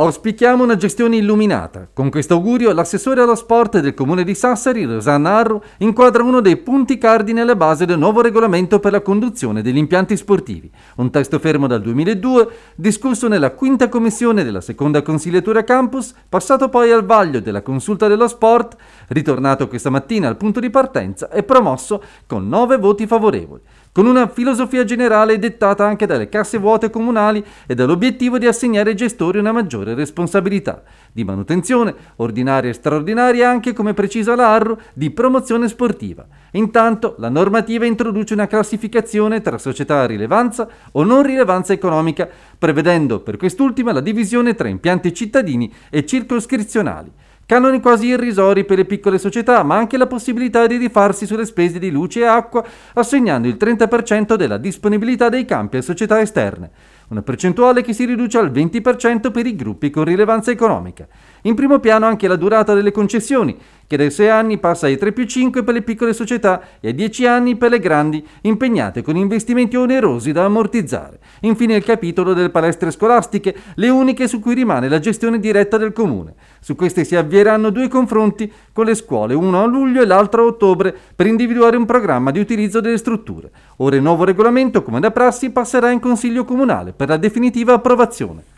Auspichiamo una gestione illuminata. Con questo augurio l'assessore allo sport del comune di Sassari, Rosanna Arru, inquadra uno dei punti cardine alla base del nuovo regolamento per la conduzione degli impianti sportivi, un testo fermo dal 2002, discusso nella quinta commissione della seconda consigliatura campus, passato poi al vaglio della consulta dello sport, ritornato questa mattina al punto di partenza e promosso con nove voti favorevoli con una filosofia generale dettata anche dalle casse vuote comunali e dall'obiettivo di assegnare ai gestori una maggiore responsabilità di manutenzione, ordinaria e straordinaria, anche come precisa la Arro, di promozione sportiva. Intanto la normativa introduce una classificazione tra società a rilevanza o non rilevanza economica, prevedendo per quest'ultima la divisione tra impianti cittadini e circoscrizionali. Canoni quasi irrisori per le piccole società, ma anche la possibilità di rifarsi sulle spese di luce e acqua, assegnando il 30% della disponibilità dei campi a società esterne una percentuale che si riduce al 20% per i gruppi con rilevanza economica. In primo piano anche la durata delle concessioni, che dai 6 anni passa ai 3 più 5 per le piccole società e ai 10 anni per le grandi, impegnate con investimenti onerosi da ammortizzare. Infine il capitolo delle palestre scolastiche, le uniche su cui rimane la gestione diretta del comune. Su queste si avvieranno due confronti con le scuole, uno a luglio e l'altro a ottobre, per individuare un programma di utilizzo delle strutture. Ora il nuovo regolamento, come da prassi, passerà in Consiglio Comunale per la definitiva approvazione.